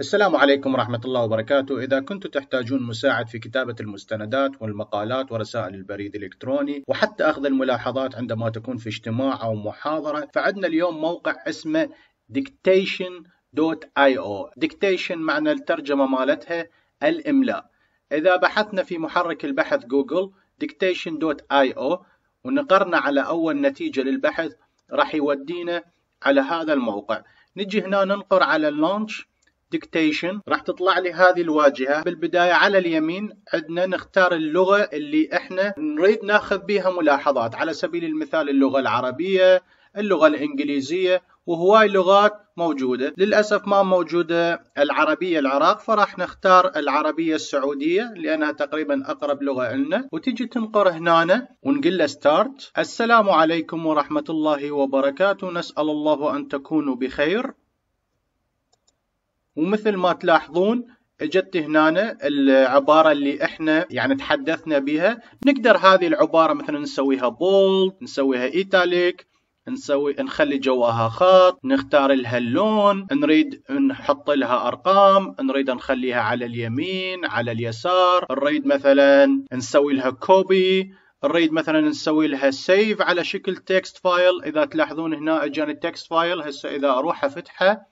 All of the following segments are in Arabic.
السلام عليكم ورحمة الله وبركاته إذا كنتم تحتاجون مساعد في كتابة المستندات والمقالات ورسائل البريد الإلكتروني وحتى أخذ الملاحظات عندما تكون في اجتماع أو محاضرة فعندنا اليوم موقع اسمه dictation.io dictation معنى الترجمة مالتها الإملاء إذا بحثنا في محرك البحث جوجل dictation.io ونقرنا على أول نتيجة للبحث راح يودينا على هذا الموقع نجي هنا ننقر على اللونش ديكتيشن راح تطلع لي هذه الواجهه بالبدايه على اليمين عندنا نختار اللغه اللي احنا نريد ناخذ بها ملاحظات على سبيل المثال اللغه العربيه اللغه الانجليزيه وهواي لغات موجوده للاسف ما موجوده العربيه العراق فراح نختار العربيه السعوديه لانها تقريبا اقرب لغه لنا وتجي تنقر هنا ونقول له ستارت السلام عليكم ورحمه الله وبركاته نسال الله ان تكونوا بخير ومثل ما تلاحظون اجت هنا العباره اللي احنا يعني تحدثنا بها نقدر هذه العباره مثلا نسويها بولد نسويها ايتاليك نسوي نخلي جواها خط نختار لها اللون نريد نحط لها ارقام نريد نخليها على اليمين على اليسار نريد مثلا نسوي لها كوبي نريد مثلا نسوي لها سيف على شكل تكست فايل اذا تلاحظون هنا اجاني تكست فايل هسه اذا اروح افتحه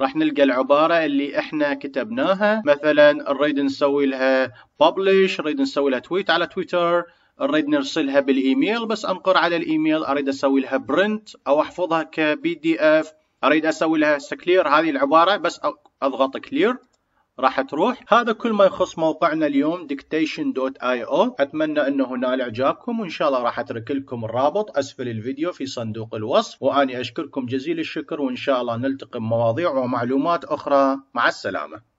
راح نلقى العبارة اللي احنا كتبناها مثلا نريد نسوي لها publish نريد نسوي لها تويت على تويتر نريد نرسلها بالايميل بس انقر على الايميل اريد اسوي لها برنت او احفظها كبي دي اف اريد اسوي لها سكلير هذه العبارة بس اضغط كلير راح تروح هذا كل ما يخص موقعنا اليوم dictation.io اتمنى انه نال اعجابكم وان شاء الله راح اترك لكم الرابط اسفل الفيديو في صندوق الوصف واني اشكركم جزيل الشكر وان شاء الله نلتقي بمواضيع ومعلومات اخرى مع السلامه